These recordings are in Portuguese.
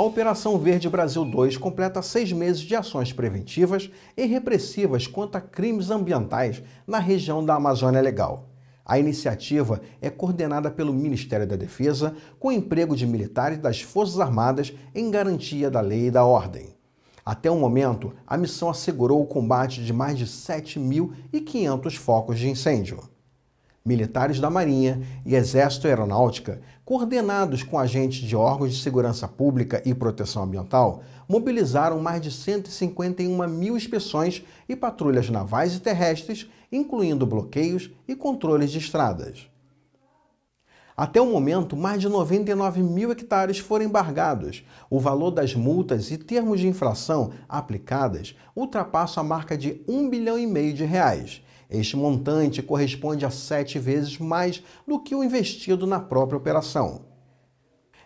A Operação Verde Brasil 2 completa seis meses de ações preventivas e repressivas contra crimes ambientais na região da Amazônia Legal. A iniciativa é coordenada pelo Ministério da Defesa, com emprego de militares das Forças Armadas em garantia da lei e da ordem. Até o momento, a missão assegurou o combate de mais de 7.500 focos de incêndio militares da Marinha e Exército Aeronáutica, coordenados com agentes de órgãos de segurança pública e proteção ambiental, mobilizaram mais de 151 mil inspeções e patrulhas navais e terrestres, incluindo bloqueios e controles de estradas. Até o momento, mais de 99 mil hectares foram embargados. O valor das multas e termos de infração aplicadas ultrapassa a marca de 1 bilhão e meio de reais este montante corresponde a sete vezes mais do que o investido na própria operação.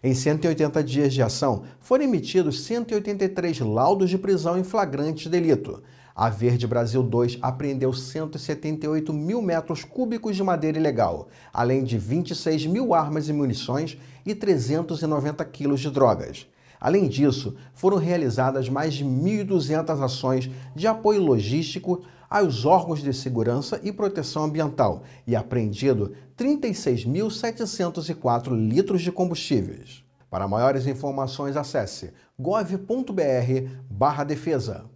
Em 180 dias de ação, foram emitidos 183 laudos de prisão em flagrante de delito. A Verde Brasil 2 apreendeu 178 mil metros cúbicos de madeira ilegal, além de 26 mil armas e munições e 390 quilos de drogas. Além disso, foram realizadas mais de 1.200 ações de apoio logístico aos órgãos de segurança e proteção ambiental e apreendido 36.704 litros de combustíveis. Para maiores informações, acesse gov.br/defesa.